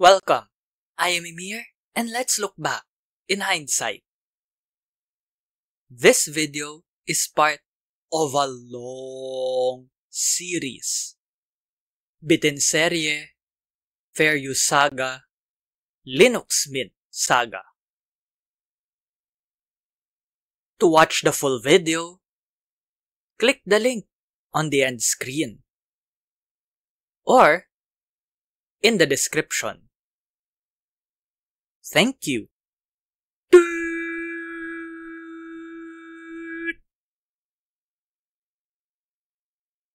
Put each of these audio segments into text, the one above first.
Welcome. I am Emir and let's look back in hindsight. This video is part of a long series. Bitten Serie, Fair Use Saga, Linux Mint Saga. To watch the full video, click the link on the end screen or in the description. Thank you.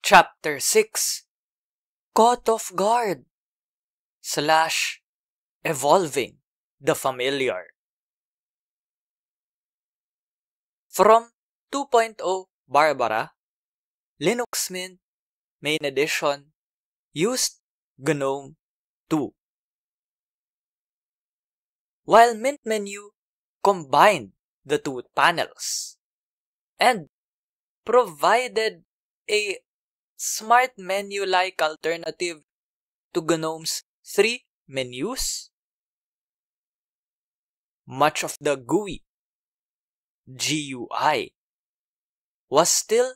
Chapter 6 Caught off guard slash evolving the familiar From 2.0 Barbara, Linux Mint main edition used GNOME 2 while Mint Menu combined the two panels and provided a smart menu-like alternative to GNOME's three menus. Much of the GUI, GUI, was still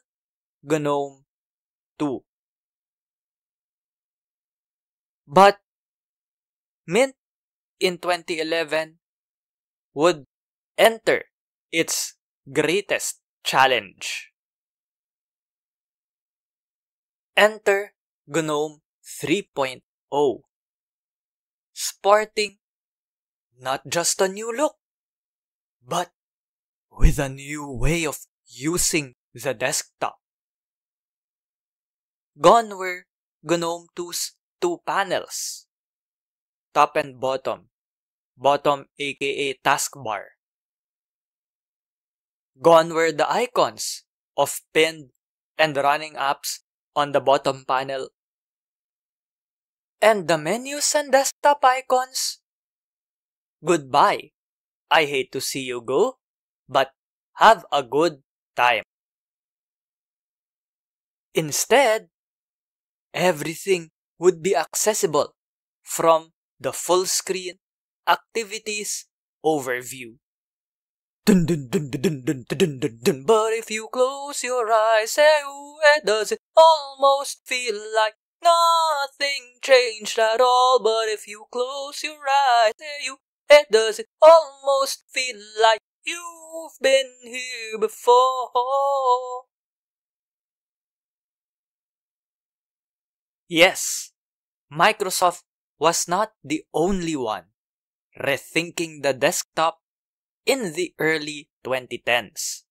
GNOME 2. But Mint in 2011 would enter its greatest challenge. Enter GNOME 3.0. Sporting not just a new look, but with a new way of using the desktop. Gone were GNOME 2's two panels top and bottom. Bottom aka taskbar. Gone were the icons of pinned and running apps on the bottom panel. And the menus and desktop icons? Goodbye. I hate to see you go, but have a good time. Instead, everything would be accessible from the full screen, activities, overview. Dun, dun, dun, dun, dun, dun, dun, dun, But if you close your eyes, eh, ooh, does it almost feel like nothing changed at all? But if you close your eyes, eh, you, does it almost feel like you've been here before? Yes, Microsoft was not the only one rethinking the desktop in the early 2010s.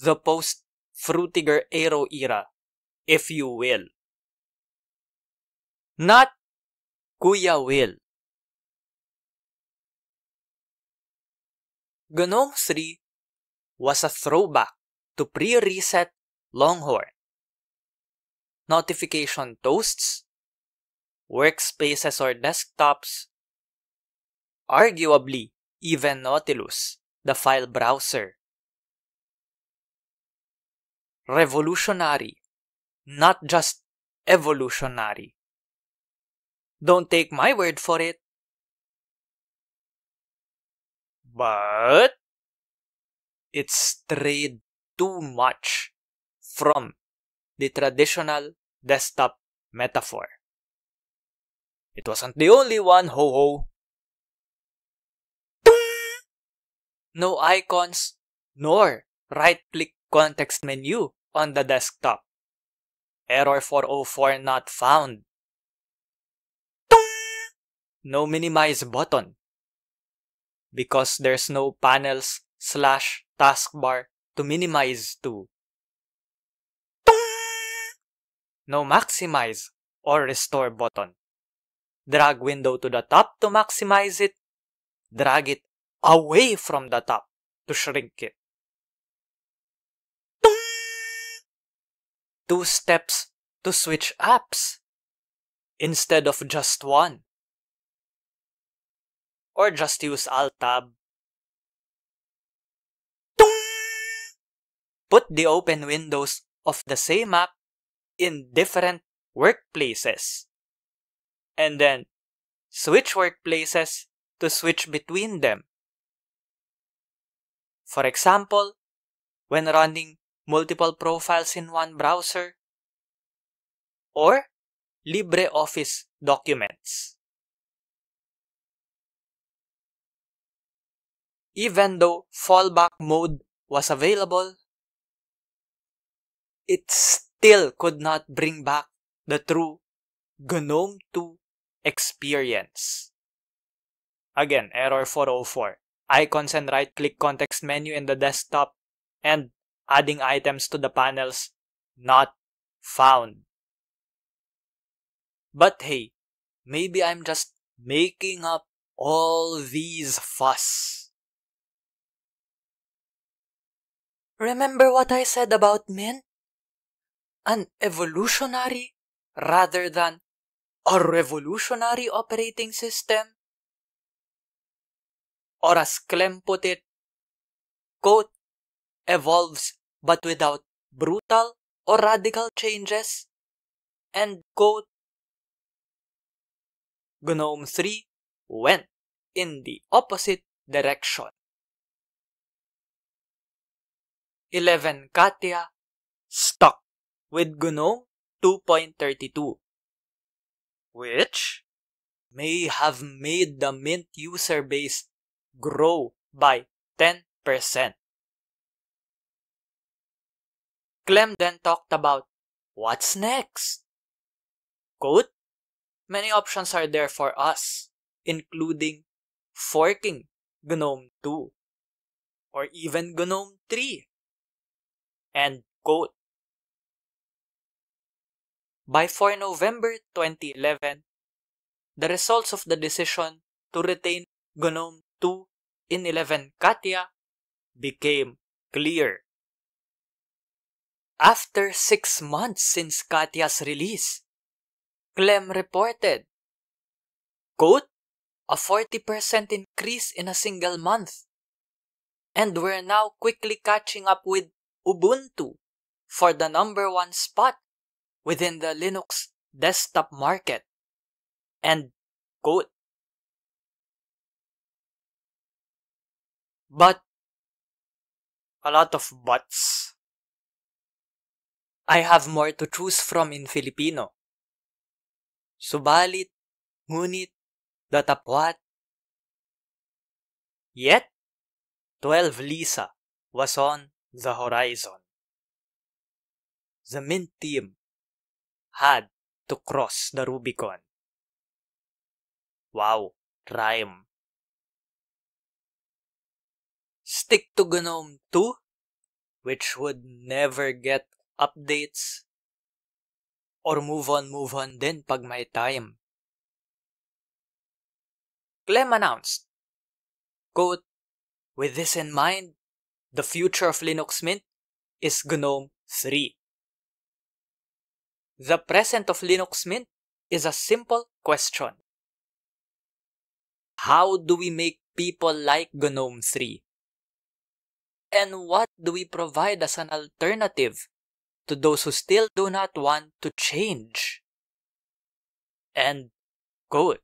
The post-Frutiger Aero era, if you will. Not Kuya Will. Gnome 3 was a throwback to pre-reset Longhorn. Notification toasts workspaces or desktops, arguably even Nautilus, the file browser. Revolutionary, not just evolutionary. Don't take my word for it. But it strayed too much from the traditional desktop metaphor. It wasn't the only one, ho ho. No icons, nor right-click context menu on the desktop. Error 404 not found. No minimize button. Because there's no panels slash taskbar to minimize to. No maximize or restore button drag window to the top to maximize it, drag it away from the top to shrink it. Two steps to switch apps instead of just one. Or just use Alt Tab. Put the open windows of the same app in different workplaces and then switch workplaces to switch between them. For example, when running multiple profiles in one browser or LibreOffice documents. Even though fallback mode was available, it still could not bring back the true GNOME 2 experience. Again, error 404. Icons and right-click context menu in the desktop and adding items to the panels not found. But hey, maybe I'm just making up all these fuss. Remember what I said about men? An evolutionary rather than a revolutionary operating system, or as Clem put it, quote, evolves but without brutal or radical changes, end quote. GNOME 3 went in the opposite direction. 11 Katya stuck with GNOME 2.32 which may have made the Mint user base grow by 10%. Clem then talked about what's next. Quote, many options are there for us, including forking GNOME 2 or even GNOME 3. End quote. By 4 November 2011, the results of the decision to retain GNOME 2 in 11 Katya became clear. After six months since Katya's release, Clem reported, quote, a 40% increase in a single month. And we're now quickly catching up with Ubuntu for the number one spot within the Linux desktop market and good. But, a lot of buts. I have more to choose from in Filipino. Subalit, ngunit, datapwat. Yet, 12 Lisa was on the horizon. The Mint team had to cross the Rubicon. Wow, rhyme. Stick to GNOME 2, which would never get updates, or move on, move on din pag may time. Clem announced, quote, With this in mind, the future of Linux Mint is GNOME 3. The present of Linux Mint is a simple question. How do we make people like GNOME 3? And what do we provide as an alternative to those who still do not want to change? And code.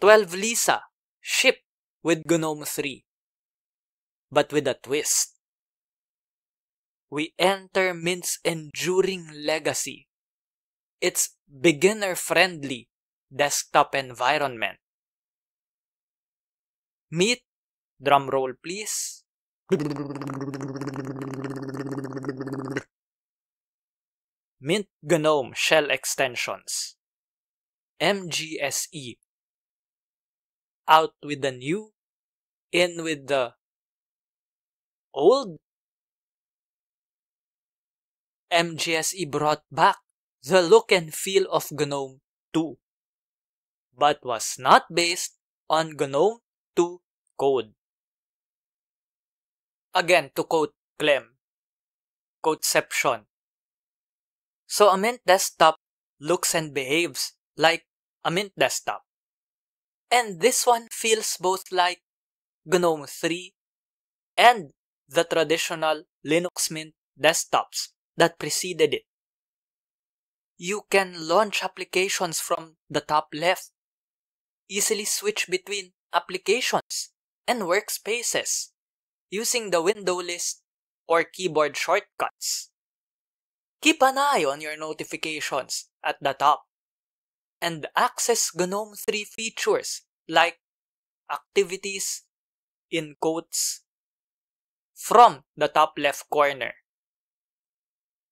12 Lisa, ship with GNOME 3, but with a twist we enter Mint's enduring legacy, its beginner-friendly desktop environment. Meet, drum roll please. Mint GNOME Shell Extensions MGSE Out with the new, in with the old? MGSE brought back the look and feel of GNOME 2, but was not based on GNOME 2 code. Again, to quote Clem, Codeception. So a Mint desktop looks and behaves like a Mint desktop. And this one feels both like GNOME 3 and the traditional Linux Mint desktops that preceded it. You can launch applications from the top left, easily switch between applications and workspaces using the window list or keyboard shortcuts. Keep an eye on your notifications at the top and access GNOME 3 features like activities in quotes from the top left corner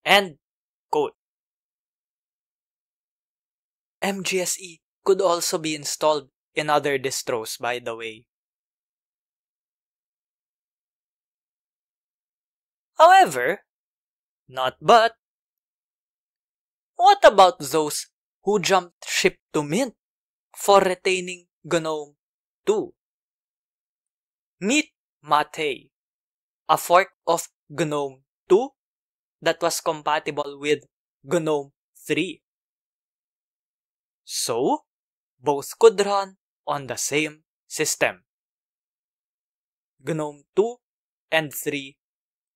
and quote, MGSE could also be installed in other distros, by the way. However, not but, what about those who jumped ship to Mint for retaining GNOME 2? Meet Mate, a fork of GNOME 2 that was compatible with GNOME 3. So, both could run on the same system. GNOME 2 and 3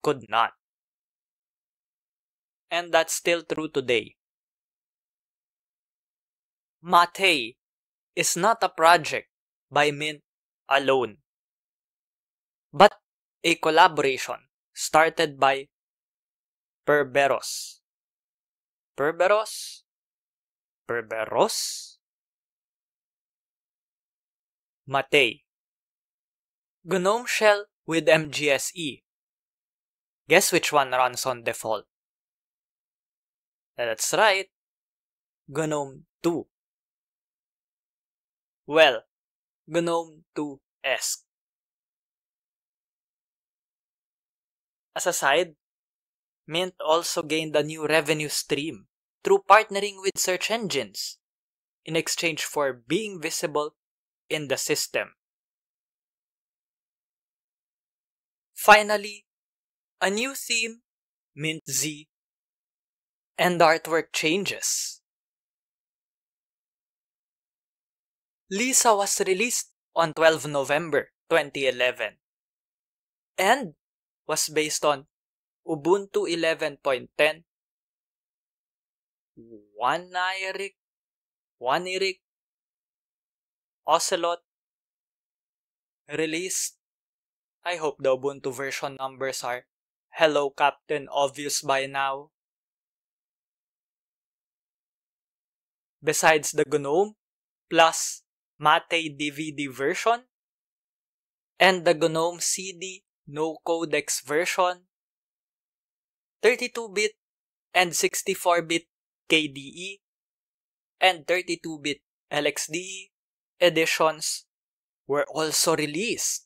could not. And that's still true today. Matei is not a project by Mint alone, but a collaboration started by Perberos. Perberos? Perberos? Matei. GNOME Shell with MGSE. Guess which one runs on default? That's right. GNOME 2. Well, GNOME 2-esque. As a side, Mint also gained a new revenue stream through partnering with search engines in exchange for being visible in the system. Finally, a new theme, Mint Z, and artwork changes. Lisa was released on 12 November 2011 and was based on Ubuntu 11.10, Wanairik, Wanirik, Ocelot, released. I hope the Ubuntu version numbers are Hello Captain obvious by now. Besides the GNOME plus Mate DVD version and the GNOME CD no codex version, 32-bit and 64-bit KDE and 32-bit LXDE editions were also released.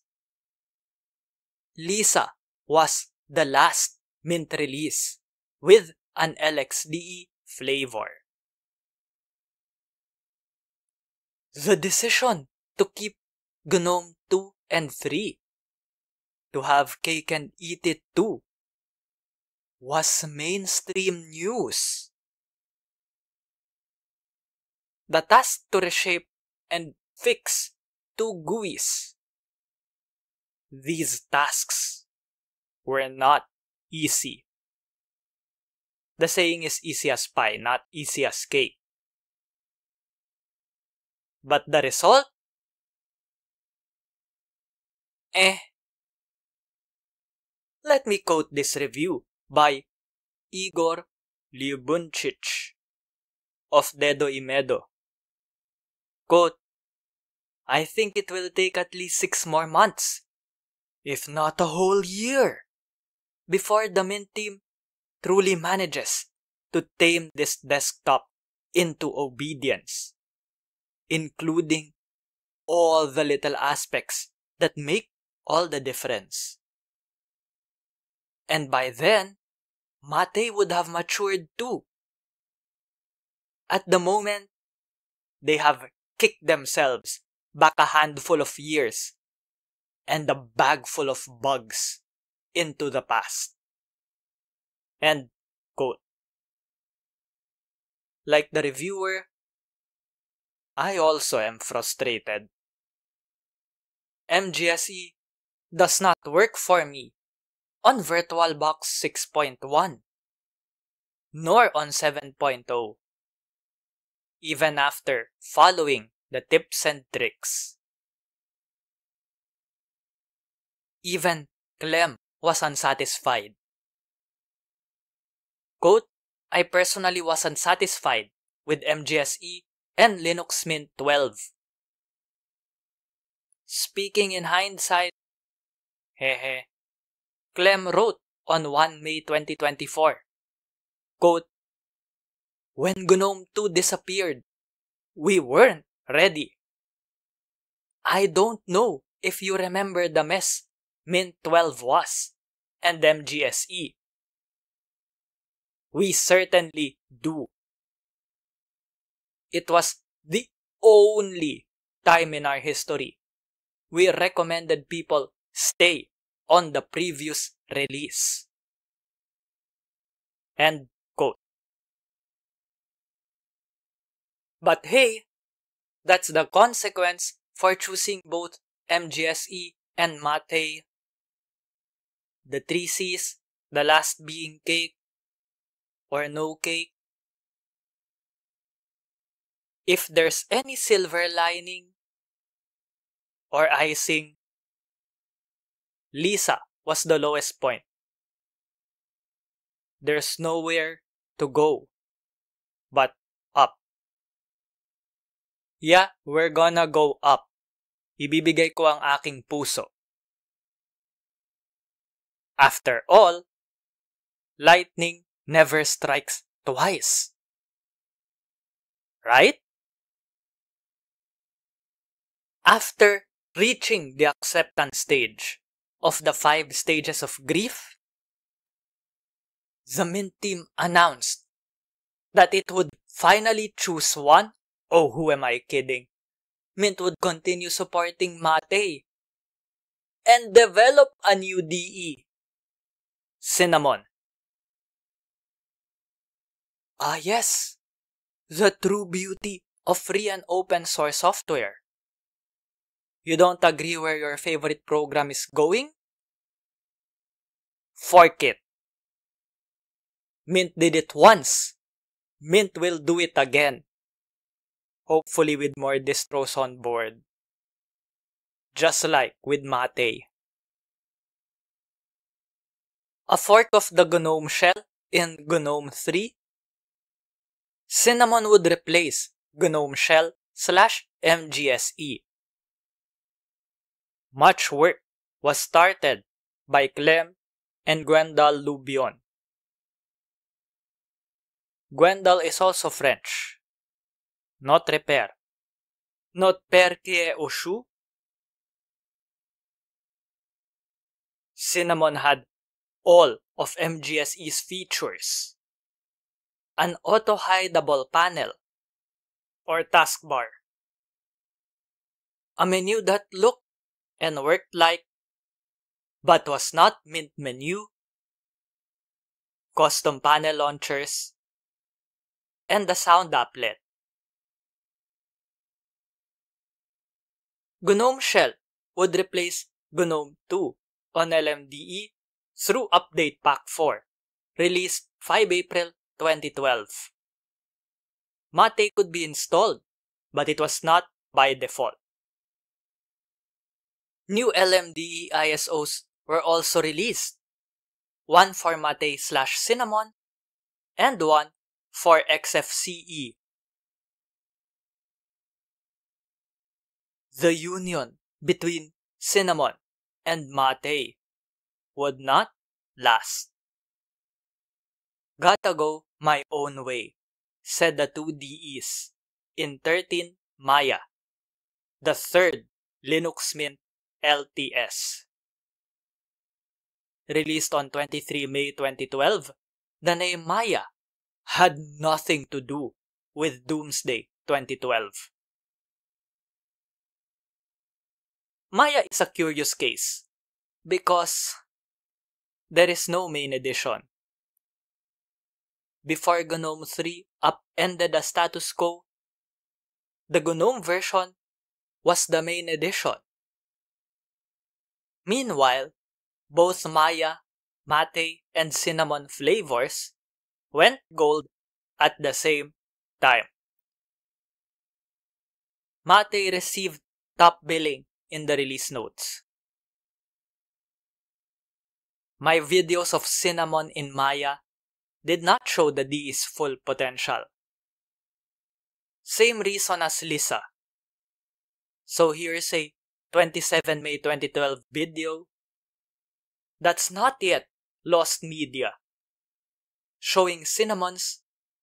Lisa was the last mint release with an LXDE flavor. The decision to keep GNOME 2 and 3, to have cake and eat it too, was mainstream news. The task to reshape and fix two GUIs. These tasks were not easy. The saying is easy as pie, not easy as cake. But the result? Eh. Let me quote this review by Igor Lyubunchich of Dedo Imedo. Quote, I think it will take at least six more months, if not a whole year, before the Mint team truly manages to tame this desktop into obedience, including all the little aspects that make all the difference. And by then, Mate would have matured too. At the moment, they have kicked themselves back a handful of years and a bag full of bugs into the past. End quote. Like the reviewer, I also am frustrated. MGSE does not work for me on VirtualBox 6.1, nor on 7.0, even after following the tips and tricks. Even Clem was unsatisfied. Quote, I personally was unsatisfied with MGSE and Linux Mint 12. Speaking in hindsight, hehe, Clem wrote on 1 May 2024. Quote, When Gnome 2 disappeared, we weren't ready. I don't know if you remember the mess Mint 12 was and MGSE. We certainly do. It was the only time in our history we recommended people stay on the previous release. End quote. But hey, that's the consequence for choosing both MGSE and Mate. The three C's, the last being cake or no cake. If there's any silver lining or icing Lisa was the lowest point. There's nowhere to go but up. Yeah, we're gonna go up. Ibibigay ko ang aking puso. After all, lightning never strikes twice. Right? After reaching the acceptance stage, of the five stages of grief, the Mint team announced that it would finally choose one. Oh, who am I kidding? Mint would continue supporting Mate and develop a new DE, Cinnamon. Ah yes, the true beauty of free and open source software. You don't agree where your favorite program is going? Fork it. Mint did it once. Mint will do it again. Hopefully with more distros on board. Just like with Mate. A fork of the GNOME shell in GNOME 3. Cinnamon would replace GNOME shell slash MGSE much work was started by Clem and Gwendal Lubion. Gwendal is also French. Not repair. Not perkie au chou. Cinnamon had all of MGSE's features. An auto-hideable panel or taskbar. A menu that looked and worked like, but was not Mint Menu, custom panel launchers, and the sound applet. GNOME Shell would replace GNOME 2 on LMDE through Update Pack 4, released 5 April 2012. Mate could be installed, but it was not by default. New LMDE ISOs were also released, one for Mate slash Cinnamon and one for XFCE. The union between Cinnamon and Mate would not last. Gotta go my own way, said the two DEs in 13 Maya, the third Linux Mint LTS. Released on 23 May 2012, the name Maya had nothing to do with Doomsday 2012. Maya is a curious case because there is no main edition. Before GNOME 3 upended the status quo, the GNOME version was the main edition. Meanwhile, both Maya, Mate, and Cinnamon flavors went gold at the same time. Mate received top billing in the release notes. My videos of Cinnamon in Maya did not show the D's full potential. Same reason as Lisa. So here's a 27 May 2012 video. That's not yet lost media. Showing Cinnamon's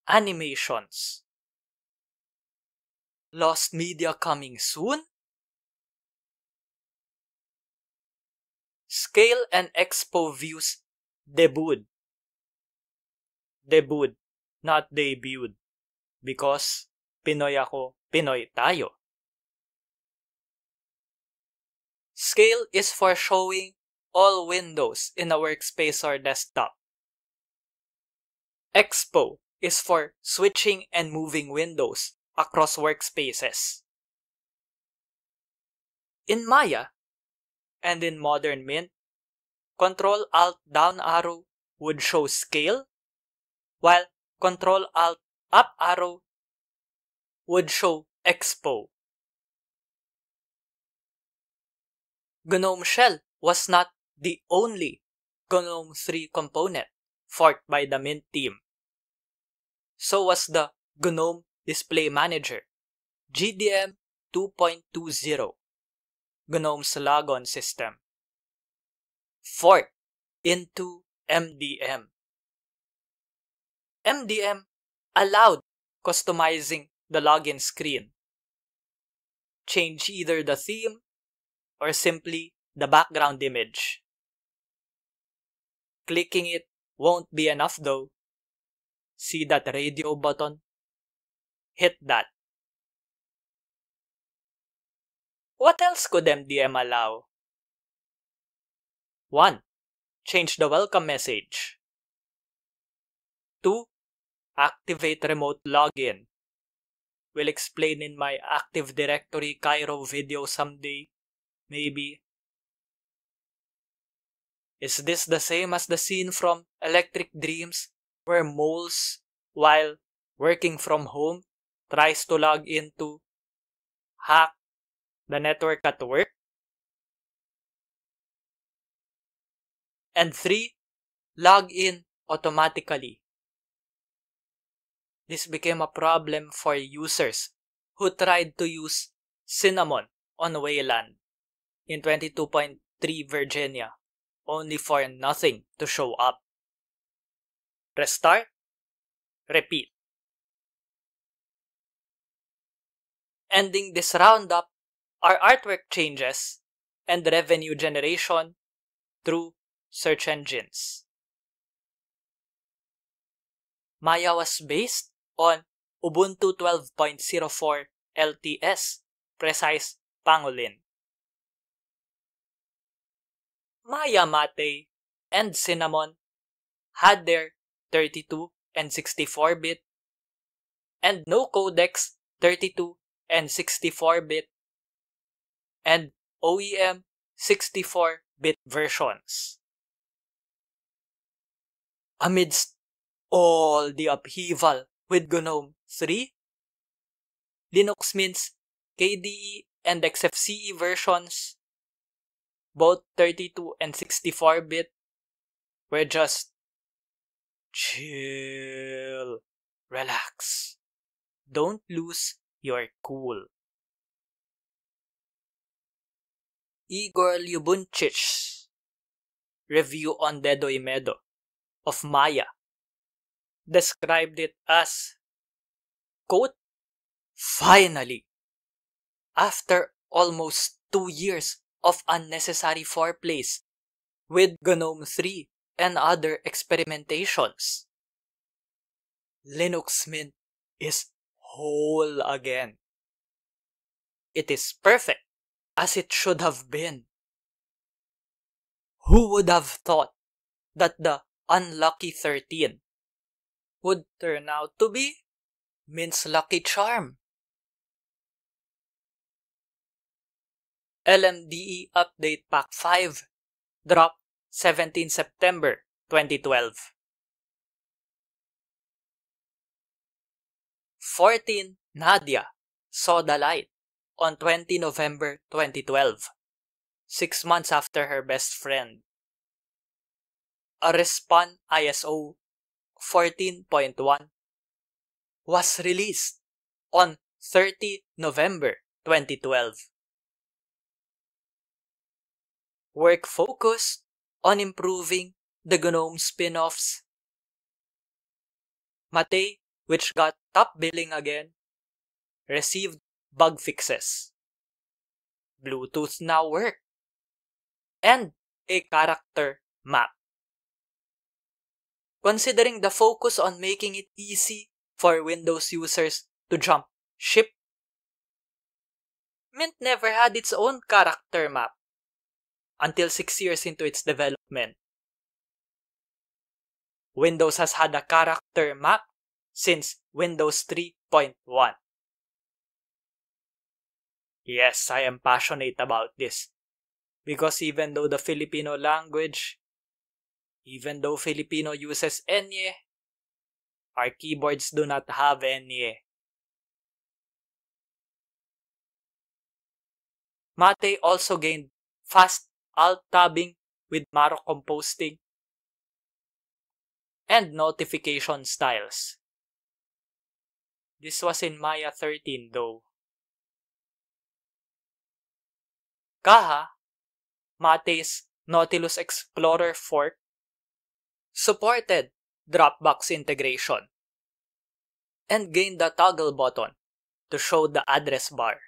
animations. Lost media coming soon? Scale and Expo Views debuted. Debuted, not debuted. Because Pinoy ako, Pinoy tayo. Scale is for showing all windows in a workspace or desktop. Expo is for switching and moving windows across workspaces. In Maya and in Modern Mint, Control Alt Down Arrow would show scale, while Control Alt Up Arrow would show Expo. GNOME Shell was not the only GNOME 3 component forked by the Mint team. So was the GNOME Display Manager, GDM 2.20, GNOME's logon system. Forked into MDM. MDM allowed customizing the login screen. Change either the theme or simply the background image. Clicking it won't be enough though. See that radio button? Hit that. What else could MDM allow? 1. Change the welcome message. 2. Activate remote login. We'll explain in my Active Directory Cairo video someday Maybe. Is this the same as the scene from Electric Dreams where Moles, while working from home, tries to log into hack the network at work? And three, log in automatically. This became a problem for users who tried to use Cinnamon on Wayland in 22.3 Virginia, only for nothing to show up. Restart. Repeat. Ending this roundup are artwork changes and revenue generation through search engines. Maya was based on Ubuntu 12.04 LTS, precise Pangolin. Maya Matei, and Cinnamon had their 32 and 64-bit and no codex 32 and 64-bit and OEM 64-bit versions. Amidst all the upheaval with GNOME 3, Linux Mint's KDE and XFCE versions both 32 and 64 bit were just chill, relax. Don't lose your cool. Igor Lyubunchich's review on Dedo Imedo Medo of Maya described it as, quote, finally, after almost two years of unnecessary foreplays with GNOME 3 and other experimentations. Linux Mint is whole again. It is perfect, as it should have been. Who would have thought that the unlucky 13 would turn out to be Mint's lucky charm? LMDE Update Pack 5 drop 17 September 2012. 14 Nadia saw the light on 20 November 2012, six months after her best friend. A respond ISO 14.1 was released on 30 November 2012. work focused on improving the GNOME spin-offs. Mate, which got top billing again, received bug fixes. Bluetooth now works. And a character map. Considering the focus on making it easy for Windows users to jump ship, Mint never had its own character map until six years into its development. Windows has had a character map since Windows 3.1. Yes, I am passionate about this. Because even though the Filipino language, even though Filipino uses enye, our keyboards do not have enye. Mate also gained fast alt-tabbing with Maro composting, and notification styles. This was in Maya 13 though. Kaha, Mate's Nautilus Explorer fork, supported Dropbox integration, and gained the toggle button to show the address bar.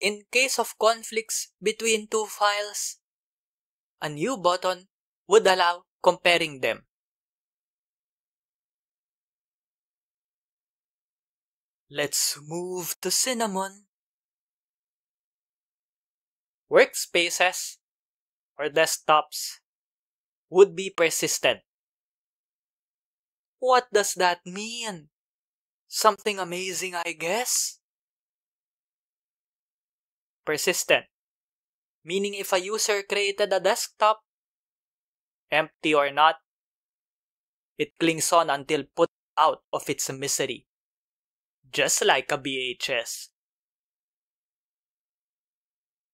in case of conflicts between two files. A new button would allow comparing them. Let's move to Cinnamon. Workspaces or desktops would be persistent. What does that mean? Something amazing, I guess? persistent, meaning if a user created a desktop, empty or not, it clings on until put out of its misery, just like a BHS.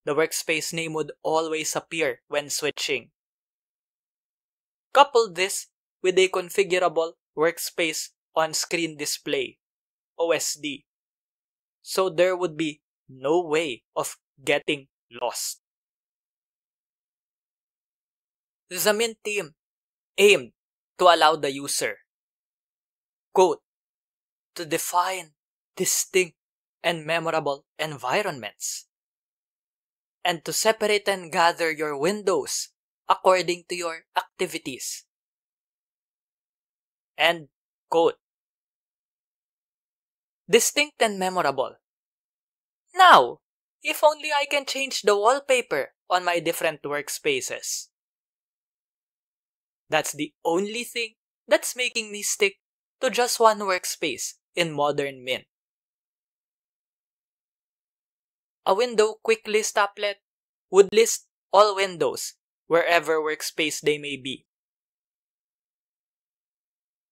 The workspace name would always appear when switching. Couple this with a configurable workspace on-screen display, OSD, so there would be no way of getting lost. The Mint team aimed to allow the user, quote, to define distinct and memorable environments, and to separate and gather your windows according to your activities. End quote. Distinct and memorable. Now, If only I can change the wallpaper on my different workspaces. That's the only thing that's making me stick to just one workspace in modern Mint. A window quick list applet would list all windows wherever workspace they may be.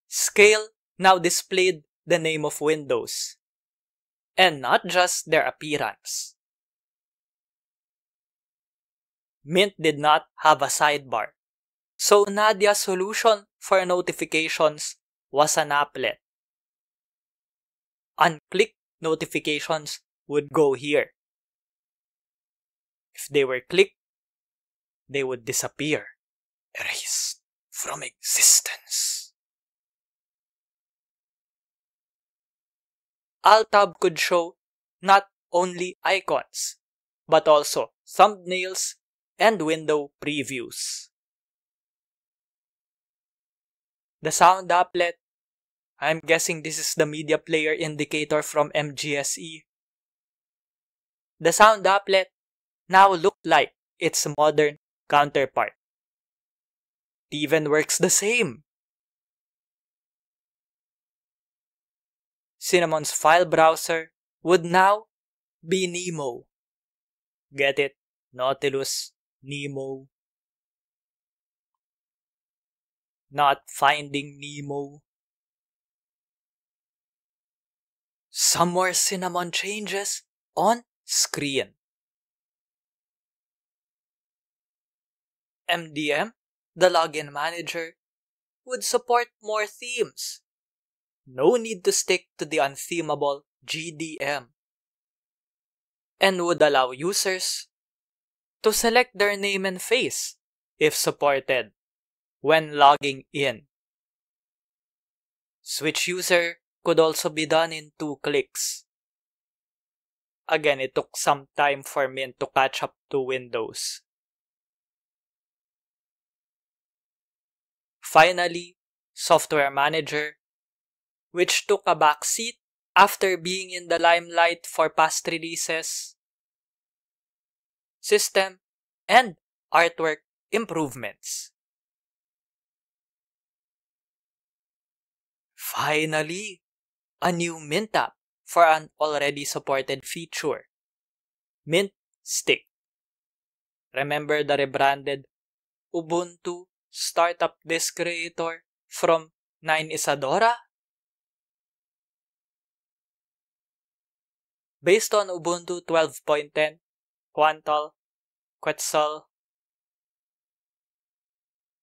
Scale now displayed the name of windows, and not just their appearance. Mint did not have a sidebar. So Nadia's solution for notifications was an applet. Unclicked notifications would go here. If they were clicked, they would disappear, erased from existence. Altab could show not only icons, but also thumbnails and window previews. The sound applet. I'm guessing this is the media player indicator from MGSE. The sound applet now looked like its modern counterpart. It even works the same. Cinnamon's file browser would now be Nemo. Get it? Nautilus Nemo. Not finding Nemo. Somewhere cinnamon changes on screen. MDM, the login manager, would support more themes. No need to stick to the unthemable GDM. And would allow users to select their name and face, if supported, when logging in. Switch user could also be done in two clicks. Again, it took some time for Mint to catch up to Windows. Finally, Software Manager, which took a backseat after being in the limelight for past releases system, and artwork improvements. Finally, a new Mint app for an already supported feature, Mint Stick. Remember the rebranded Ubuntu Startup Disk Creator from 9 Isadora? Based on Ubuntu 12.10, Quantol, Quetzal.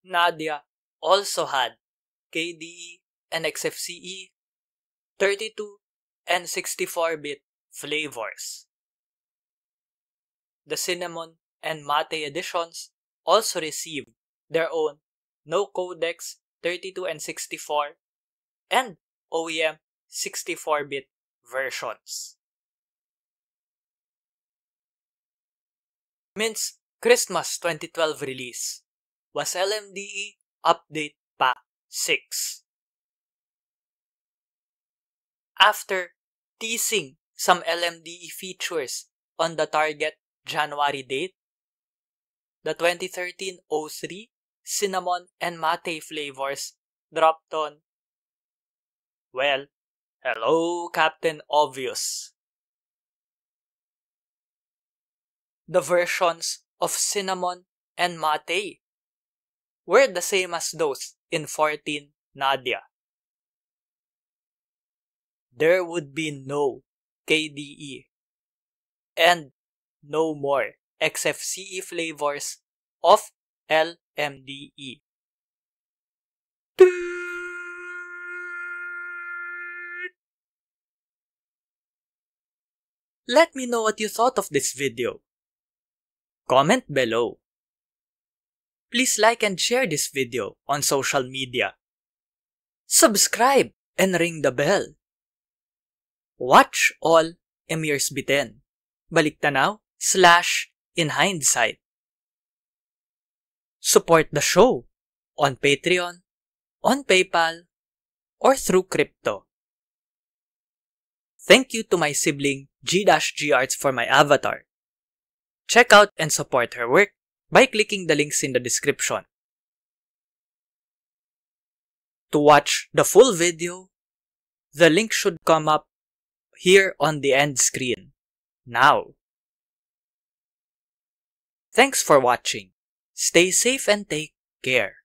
Nadia also had KDE and XFCE, 32 and 64-bit flavors. The cinnamon and mate editions also received their own no codecs 32 and 64 and OEM 64-bit versions. Mint's Christmas 2012 release was LMDE Update Pack 6. After teasing some LMDE features on the target January date, the 2013-03 cinnamon and mate flavors dropped on, well, hello Captain Obvious. the versions of cinnamon and mate were the same as those in 14 Nadia. There would be no KDE and no more XFCE flavors of LMDE. Let me know what you thought of this video. Comment below. Please like and share this video on social media. Subscribe and ring the bell. Watch all Emirs Biten. Balik tanaw slash in hindsight. Support the show on Patreon, on PayPal, or through crypto. Thank you to my sibling G-G Arts for my avatar. Check out and support her work by clicking the links in the description. To watch the full video, the link should come up here on the end screen. Now. Thanks for watching. Stay safe and take care.